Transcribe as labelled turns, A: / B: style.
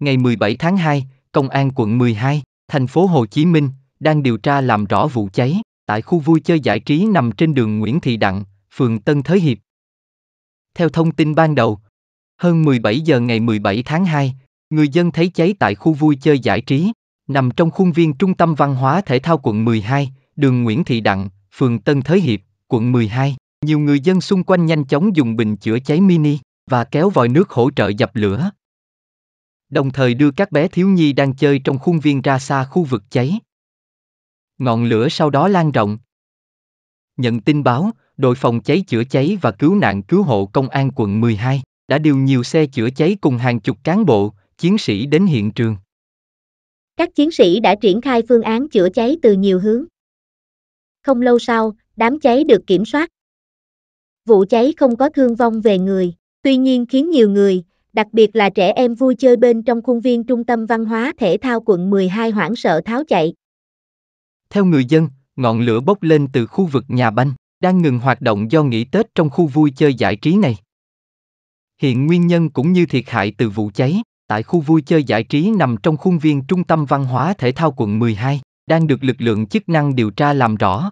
A: Ngày 17 tháng 2, Công an quận 12, thành phố Hồ Chí Minh, đang điều tra làm rõ vụ cháy tại khu vui chơi giải trí nằm trên đường Nguyễn Thị Đặng, phường Tân Thới Hiệp. Theo thông tin ban đầu, hơn 17 giờ ngày 17 tháng 2, người dân thấy cháy tại khu vui chơi giải trí, nằm trong khuôn viên Trung tâm Văn hóa Thể thao quận 12, đường Nguyễn Thị Đặng, phường Tân Thới Hiệp, quận 12. Nhiều người dân xung quanh nhanh chóng dùng bình chữa cháy mini và kéo vòi nước hỗ trợ dập lửa đồng thời đưa các bé thiếu nhi đang chơi trong khuôn viên ra xa khu vực cháy. Ngọn lửa sau đó lan rộng. Nhận tin báo, đội phòng cháy chữa cháy và cứu nạn cứu hộ công an quận 12 đã điều nhiều xe chữa cháy cùng hàng chục cán bộ, chiến sĩ đến hiện trường.
B: Các chiến sĩ đã triển khai phương án chữa cháy từ nhiều hướng. Không lâu sau, đám cháy được kiểm soát. Vụ cháy không có thương vong về người, tuy nhiên khiến nhiều người, đặc biệt là trẻ em vui chơi bên trong khuôn viên trung tâm văn hóa thể thao quận 12 hoảng sợ tháo chạy.
A: Theo người dân, ngọn lửa bốc lên từ khu vực nhà banh, đang ngừng hoạt động do nghỉ Tết trong khu vui chơi giải trí này. Hiện nguyên nhân cũng như thiệt hại từ vụ cháy, tại khu vui chơi giải trí nằm trong khuôn viên trung tâm văn hóa thể thao quận 12, đang được lực lượng chức năng điều tra làm rõ.